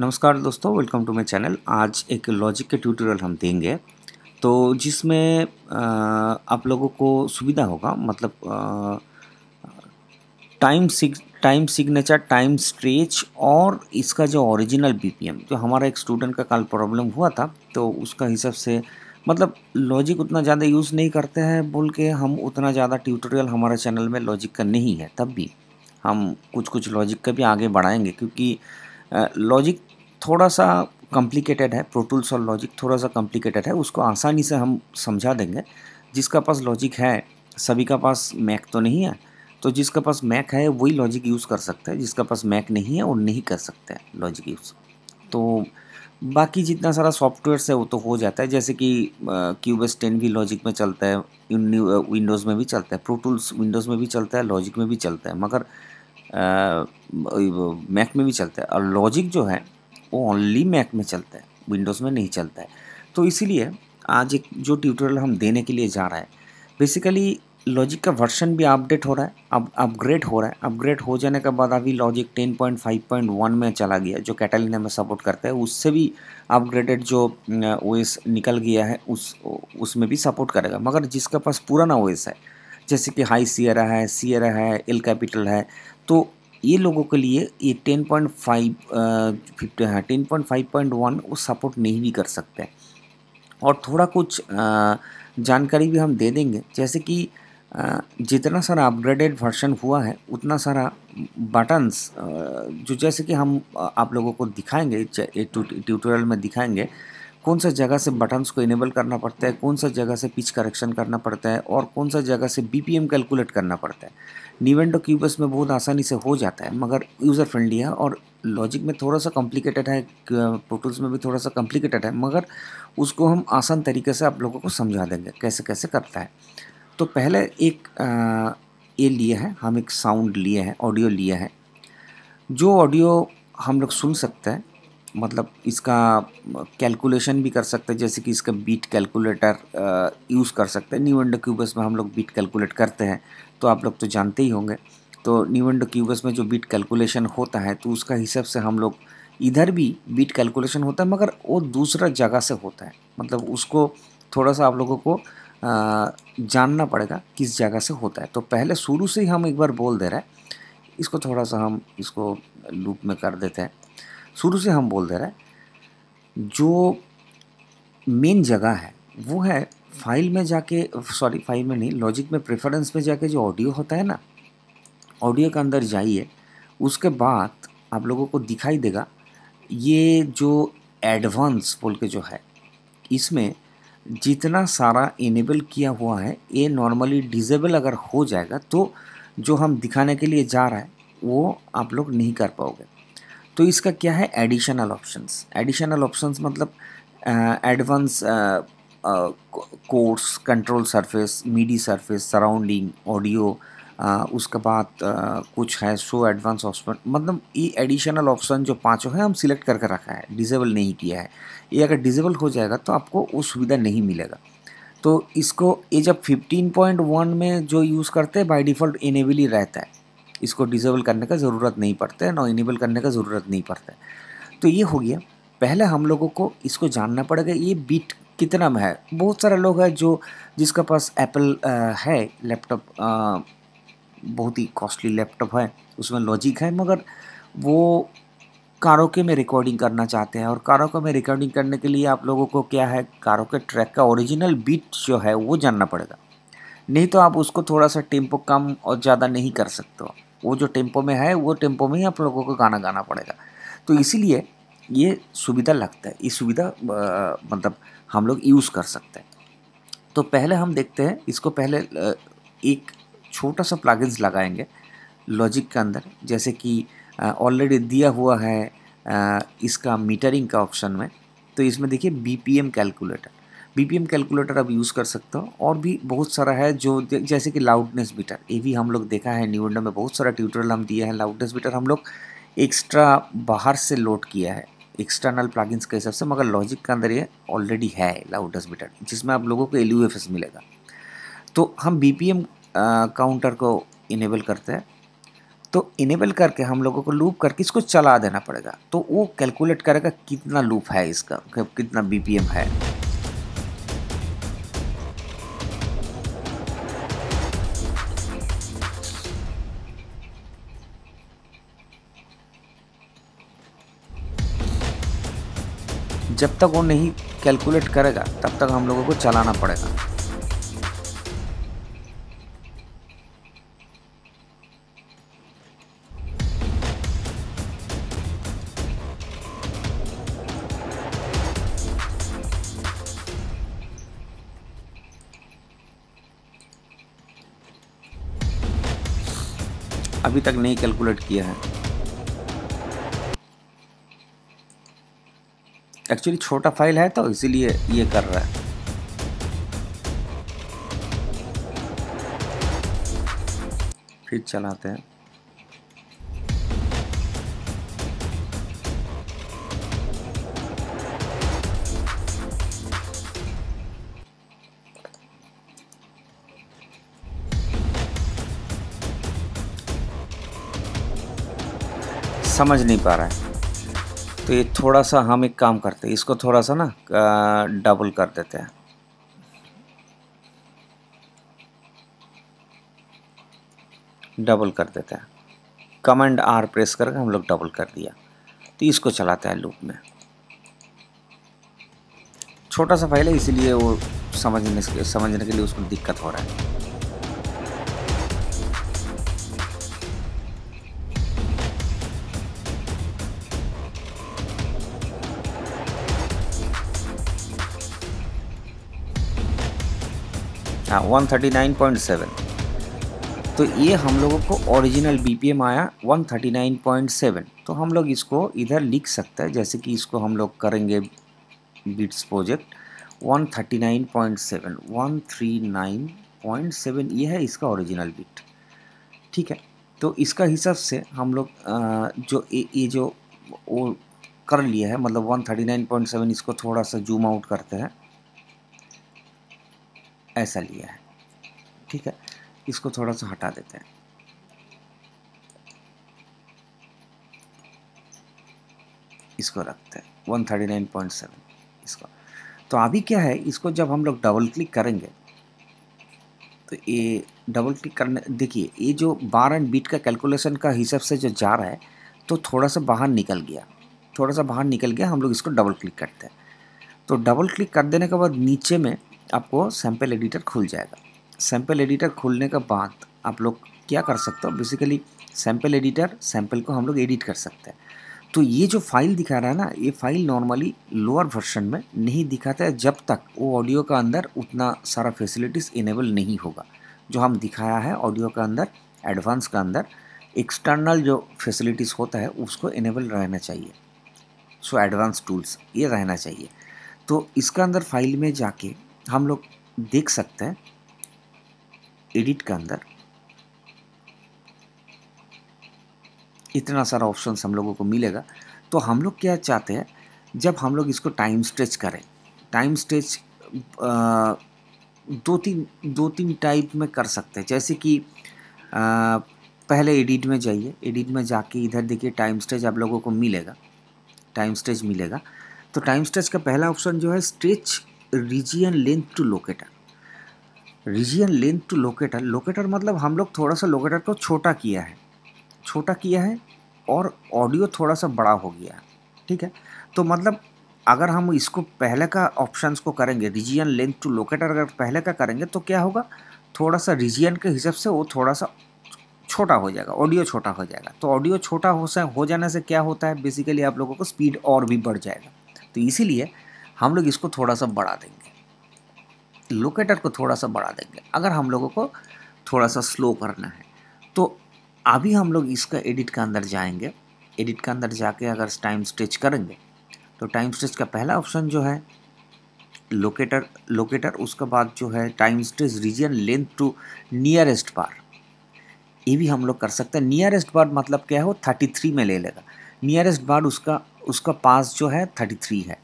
नमस्कार दोस्तों welcome to my channel आज एक लॉजिक के ट्यूटोरियल हम देंगे तो जिसमें आप लोगों को सुविधा होगा मतलब time sig time signature time stretch और इसका जो ओरिजिनल बीपीएम जो हमारा एक स्टूडेंट का कल प्रॉब्लम हुआ था तो उसका हिसाब से मतलब लॉजिक उतना ज़्यादा यूज़ नहीं करते हैं बोल के हम उतना ज़्यादा ट्यूटोरियल हमारे चैनल में लॉजिक का नहीं है तब भी हम कुछ कुछ लॉजिक का भी आगे बढ़ाएंगे क्योंकि लॉजिक थोड़ा सा कॉम्प्लिकेटेड है प्रोटूल्स और लॉजिक थोड़ा सा कॉम्प्लिकेटेड है उसको आसानी से हम समझा देंगे जिसका पास लॉजिक है सभी का पास मैक तो नहीं है तो जिसका पास मैक है वही लॉजिक यूज़ कर सकते हैं जिसका पास मैक नहीं है वो नहीं कर सकते हैं लॉजिक यूज़ तो बाकी जितना सारा सॉफ्टवेयर है वो तो हो जाता है जैसे कि क्यूबस टेन भी लॉजिक में चलता है विंडोज़ में भी चलता है प्रोटूल्स विंडोज़ में भी चलता है लॉजिक में भी चलता है मगर मैक में भी चलता है और लॉजिक जो है वो ओनली मैक में चलता है विंडोज़ में नहीं चलता है तो इसीलिए आज एक जो ट्यूटोरियल हम देने के लिए जा रहे हैं बेसिकली लॉजिक का वर्शन भी अपडेट हो रहा है अब अपग्रेड हो रहा है अपग्रेड हो जाने के बाद अभी लॉजिक 10.5.1 में चला गया जो कैटलिना में सपोर्ट करता है उससे भी अपग्रेडेड जो ओ निकल गया है उस उसमें भी सपोर्ट करेगा मगर जिसके पास पुराना ओ है जैसे कि हाई सियरा है सियरा है एल कैपिटल है तो ये लोगों के लिए ये टेन पॉइंट फाइव फिफ्टी हाँ ten point five point one वो सपोर्ट नहीं भी कर सकते हैं और थोड़ा कुछ जानकारी भी हम दे देंगे जैसे कि जितना सारा अपग्रेडेड वर्शन हुआ है उतना सारा बटन्स जो जैसे कि हम आप लोगों को दिखाएंगे ट्यूटोरियल में दिखाएंगे कौन सा जगह से बटन्स को इनेबल करना पड़ता है कौन सा जगह से पिच करेक्शन करना पड़ता है और कौन सा जगह से बी कैलकुलेट करना पड़ता है निवेंडो क्यूबस में बहुत आसानी से हो जाता है मगर यूज़र फ्रेंडली है और लॉजिक में थोड़ा सा कॉम्प्लिकेटेड है प्रोटूल्स में भी थोड़ा सा कॉम्प्लिकेटेड है मगर उसको हम आसान तरीके से आप लोगों को समझा देंगे कैसे कैसे करता है तो पहले एक ये लिए है हम एक साउंड लिए हैं ऑडियो लिए हैं जो ऑडियो हम लोग सुन सकते हैं मतलब इसका कैलकुलेशन भी कर सकते हैं जैसे कि इसका बीट कैलकुलेटर यूज़ कर सकते हैं न्यू एंडो क्यूबस में हम लोग बीट कैलकुलेट करते हैं तो आप लोग तो जानते ही होंगे तो न्यू एंडो क्यूबस में जो बीट कैलकुलेशन होता है तो उसका हिसाब से हम लोग इधर भी बीट कैलकुलेशन होता है मगर वो दूसरा जगह से होता है मतलब उसको थोड़ा सा आप लोगों को जानना पड़ेगा किस जगह से होता है तो पहले शुरू से ही हम एक बार बोल दे रहे हैं इसको थोड़ा सा हम इसको लूप में कर देते हैं शुरू से हम बोल दे रहे हैं जो मेन जगह है वो है फाइल में जाके सॉरी फाइल में नहीं लॉजिक में प्रेफरेंस में जाके जो ऑडियो होता है ना ऑडियो के अंदर जाइए उसके बाद आप लोगों को दिखाई देगा ये जो एडवांस बोल के जो है इसमें जितना सारा इनेबल किया हुआ है ये नॉर्मली डिजेबल अगर हो जाएगा तो जो हम दिखाने के लिए जा रहा है वो आप लोग नहीं कर पाओगे तो इसका क्या है एडिशनल ऑप्शंस एडिशनल ऑप्शंस मतलब advance course control surface MIDI surface surrounding audio उसके बाद uh, कुछ है सो एडवांस ऑप्शन मतलब ये एडिशनल ऑप्शन जो पांचों हैं हम सिलेक्ट करके रखा है डिजेबल नहीं किया है ये अगर डिजेबल हो जाएगा तो आपको वो सुविधा नहीं मिलेगा तो इसको ये जब 15.1 में जो यूज़ करते हैं बाय डिफ़ॉल्ट इनेबल ही रहता है इसको डिजेबल करने का ज़रूरत नहीं पड़ता है और इनेबल करने का ज़रूरत नहीं पड़ता है तो ये हो गया पहले हम लोगों को इसको जानना पड़ेगा ये बीट कितना में है बहुत सारे लोग हैं जो जिसका पास एप्पल है लैपटॉप बहुत ही कॉस्टली लैपटॉप है उसमें लॉजिक है मगर वो के में रिकॉर्डिंग करना चाहते हैं और कारोके में रिकॉर्डिंग करने के लिए आप लोगों को क्या है के ट्रैक का ओरिजिनल बीट जो है वो जानना पड़ेगा नहीं तो आप उसको थोड़ा सा टेम्पो कम और ज़्यादा नहीं कर सकते हो वो जो टेम्पो में है वो टेम्पो में ही आप लोगों को गाना गाना पड़ेगा तो इसीलिए ये सुविधा लगता है ये सुविधा मतलब हम लोग यूज़ कर सकते हैं तो पहले हम देखते हैं इसको पहले एक छोटा सा प्लागिन्स लगाएंगे लॉजिक के अंदर जैसे कि ऑलरेडी दिया हुआ है इसका मीटरिंग का ऑप्शन में तो इसमें देखिए बीपीएम कैलकुलेटर बी कैलकुलेटर अब यूज़ कर सकते हो और भी बहुत सारा है जो जैसे कि लाउडनेस बीटर ये भी हम लोग देखा है न्यू इंडो में बहुत सारा ट्यूटोरियल हम दिए हैं लाउडनेस बीटर हम लोग एक्स्ट्रा बाहर से लोड किया है एक्सटर्नल प्लगइन्स के हिसाब से मगर लॉजिक के अंदर ये ऑलरेडी है लाउडनेस बीटर जिसमें आप लोगों को एल मिलेगा तो हम बी काउंटर को इनेबल करते हैं तो इनेबल करके हम लोगों को लूप करके इसको चला देना पड़ेगा तो वो कैलकुलेट करेगा कितना लूप है इसका कितना बीपीएम है जब तक वो नहीं कैलकुलेट करेगा तब तक हम लोगों को चलाना पड़ेगा अभी तक नहीं कैलकुलेट किया है एक्चुअली छोटा फाइल है तो इसीलिए ये कर रहा है फिर चलाते हैं समझ नहीं पा रहा है तो ये थोड़ा सा हम एक काम करते हैं इसको थोड़ा सा ना डबल कर देते हैं डबल कर देते हैं कमेंड आर प्रेस करके हम लोग डबल कर दिया तो इसको चलाते हैं लूप में छोटा सा फाइल है इसीलिए वो समझने समझने के लिए उसको दिक्कत हो रहा है हाँ one thirty nine point seven तो ये हम लोगों को ओरिजिनल बीपीएम आया one thirty nine point seven तो हम लोग इसको इधर लिख सकते हैं जैसे कि इसको हम लोग करेंगे beats project one thirty nine point seven one three nine point seven ये है इसका ओरिजिनल बीट ठीक है तो इसका हिसाब से हम लोग जो ये जो वो कर लिया है मतलब one thirty nine point seven इसको थोड़ा सा जूम आउट करते हैं ऐसा लिया है ठीक है इसको थोड़ा सा हटा देते हैं इसको रखते हैं one thirty nine point seven इसको तो अभी क्या है इसको जब हम लोग डबल क्लिक करेंगे तो ये डबल क्लिक करने देखिए ये जो बार एंड बीट का कैलकुलेशन का हिसाब से जो जा रहा है तो थोड़ा सा बाहर निकल गया थोड़ा सा बाहर निकल गया हम लोग इसको डबल क्लिक करते हैं तो डबल क्लिक कर देने के बाद नीचे में आपको सैम्पल एडिटर खुल जाएगा सैम्पल एडिटर खुलने के बाद आप लोग क्या कर सकते हो बेसिकली सैम्पल एडिटर सैम्पल को हम लोग एडिट कर सकते हैं तो ये जो फाइल दिखा रहा है ना ये फाइल नॉर्मली लोअर वर्शन में नहीं दिखाता है जब तक वो ऑडियो का अंदर उतना सारा फैसिलिटीज़ इनेबल नहीं होगा जो हम दिखाया है ऑडियो का अंदर एडवांस का अंदर एक्सटर्नल जो फैसिलिटीज़ होता है उसको इनेबल रहना चाहिए सो एडवांस टूल्स ये रहना चाहिए तो इसका अंदर फाइल में जाके हम लोग देख सकते हैं एडिट के अंदर इतना सारा ऑप्शन हम लोगों को मिलेगा तो हम लोग क्या चाहते हैं जब हम लोग इसको टाइम स्ट्रेच करें टाइम स्ट्रेच दो तीन दो तीन टाइप में कर सकते हैं जैसे कि पहले एडिट में जाइए एडिट में जाके इधर देखिए टाइम स्ट्रेच आप लोगों को मिलेगा टाइम स्ट्रेच मिलेगा तो टाइम स्ट्रेच का पहला ऑप्शन जो है stretch region length to locator region length to locator locator मतलब हम लोग थोड़ा सा लोकेटर को छोटा किया है छोटा किया है और ऑडियो थोड़ा सा बड़ा हो गया है ठीक है तो मतलब अगर हम इसको पहले का ऑप्शंस को करेंगे रीजियन लेंथ टू लोकेटर अगर पहले का करेंगे तो क्या होगा थोड़ा सा रीजियन के हिसाब से वो थोड़ा सा छोटा हो जाएगा ऑडियो छोटा हो जाएगा तो ऑडियो छोटा हो से हो जाने से क्या होता है बेसिकली आप लोगों को स्पीड और भी बढ़ जाएगा तो इसीलिए हम लोग इसको थोड़ा सा बढ़ा देंगे लोकेटर को थोड़ा सा बढ़ा देंगे अगर हम लोगों को थोड़ा सा स्लो करना है तो अभी हम लोग इसका एडिट के अंदर जाएंगे एडिट के अंदर जाके अगर टाइम स्ट्रेच करेंगे तो टाइम स्ट्रेच का पहला ऑप्शन जो है लोकेटर लोकेटर उसके बाद जो है time stretch region length to nearest bar ये भी हम लोग कर सकते हैं नियरेस्ट बार मतलब क्या है वो थर्टी थ्री में ले लेगा नियरेस्ट बार उसका उसका पास जो है थर्टी थ्री है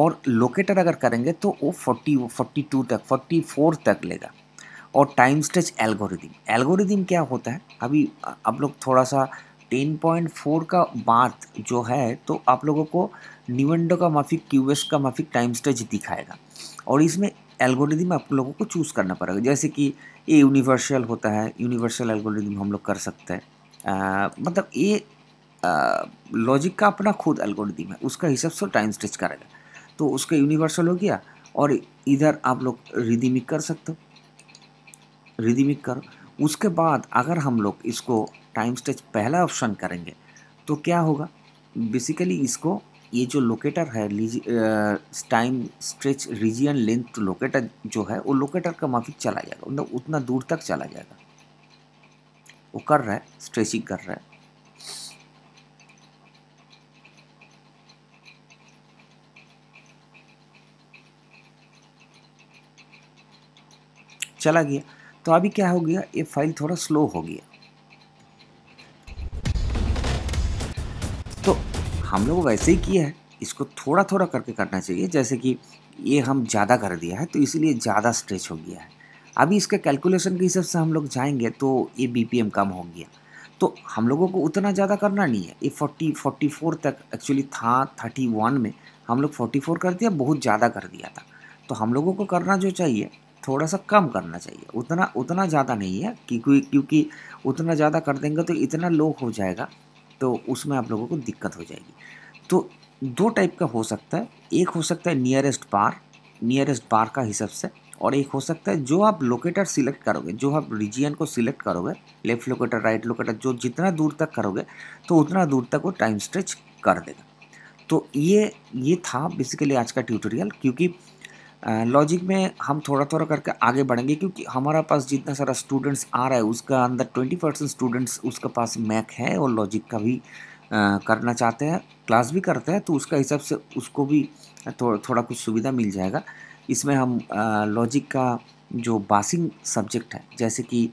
और लोकेटर अगर करेंगे तो वो फोर्टी फोर्टी टू तक फोर्टी फोर तक लेगा और टाइम स्टेच एल्गोरिदम एल्गोरिदम क्या होता है अभी आप लोग थोड़ा सा 10.4 का बात जो है तो आप लोगों को निवेंडो का माफिक क्यूएस का माफिक टाइम स्टेच दिखाएगा और इसमें एल्गोरिदम आप लोगों को चूज़ करना पड़ेगा जैसे कि ये यूनिवर्सल होता है यूनिवर्सल एल्गोरिदम हम लोग कर सकते हैं मतलब ये लॉजिक का अपना खुद एल्गोरिदम है उसका हिसाब से टाइम स्टेच करेगा तो उसका यूनिवर्सल हो गया और इधर आप लोग रिदिमिक कर सकते हो रिदिमिक करो उसके बाद अगर हम लोग इसको टाइम स्टेज पहला ऑप्शन करेंगे तो क्या होगा बेसिकली इसको ये जो लोकेटर है time stretch region length locator जो है वो लोकेटर का माफिक चला जाएगा मतलब उतना दूर तक चला जाएगा वो कर रहा है स्ट्रेचिंग कर रहा है चला गया तो अभी क्या हो गया ये फाइल थोड़ा स्लो हो गया तो हम लोग वैसे ही किया है इसको थोड़ा थोड़ा करके करना चाहिए जैसे कि ये हम ज़्यादा कर दिया है तो इसीलिए ज़्यादा स्ट्रेच हो गया है अभी इसके कैलकुलेशन के हिसाब से हम लोग जाएंगे तो ये बीपीएम कम हो गया तो हम लोगों को उतना ज़्यादा करना नहीं है ये फोर्टी फोर्टी फोर तक एक्चुअली था थर्टी वन में हम लोग फोर्टी फोर कर दिया बहुत ज़्यादा कर दिया था तो हम लोगों को करना जो चाहिए थोड़ा सा कम करना चाहिए उतना उतना ज़्यादा नहीं है क्योंकि क्योंकि उतना ज़्यादा कर देंगे तो इतना लो हो जाएगा तो उसमें आप लोगों को दिक्कत हो जाएगी तो दो टाइप का हो सकता है एक हो सकता है नियरेस्ट बार नियरेस्ट बार का हिसाब से और एक हो सकता है जो आप लोकेटर सिलेक्ट करोगे जो आप रीजियन को सिलेक्ट करोगे लेफ्ट लोकेटर राइट लोकेटर जो जितना दूर तक करोगे तो उतना दूर तक वो टाइम स्ट्रेच कर देगा तो ये ये था बेसिकली आज का ट्यूटोरियल क्योंकि लॉजिक में हम थोड़ा थोड़ा करके आगे बढ़ेंगे क्योंकि हमारा पास जितना सारा स्टूडेंट्स आ रहा है उसका अंदर ट्वेंटी परसेंट स्टूडेंट्स उसके पास मैक है और लॉजिक का भी आ, करना चाहते हैं क्लास भी करते हैं तो उसका हिसाब से उसको भी थो, थोड़ा कुछ सुविधा मिल जाएगा इसमें हम लॉजिक का जो बासिंग सब्जेक्ट है जैसे कि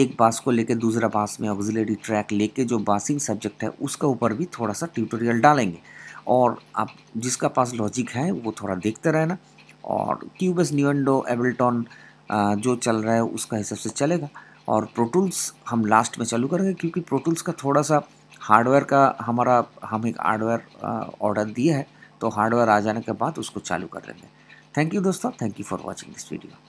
एक बास को लेके दूसरा बास में ऑक्जिलेटरी ट्रैक लेके जो बासिंग सब्जेक्ट है उसके ऊपर भी थोड़ा सा ट्यूटोरियल डालेंगे और आप जिसका पास लॉजिक है वो थोड़ा देखते रहना और क्यूबस न्यूएंडो एबल्टॉन जो चल रहा है उसका हिसाब से चलेगा और प्रोटूल्स हम लास्ट में चालू करेंगे क्योंकि प्रोटूल्स का थोड़ा सा हार्डवेयर का हमारा हम एक हार्डवेयर ऑर्डर दिया है तो हार्डवेयर आ जाने के बाद उसको चालू कर लेंगे थैंक यू दोस्तों thank you for watching this video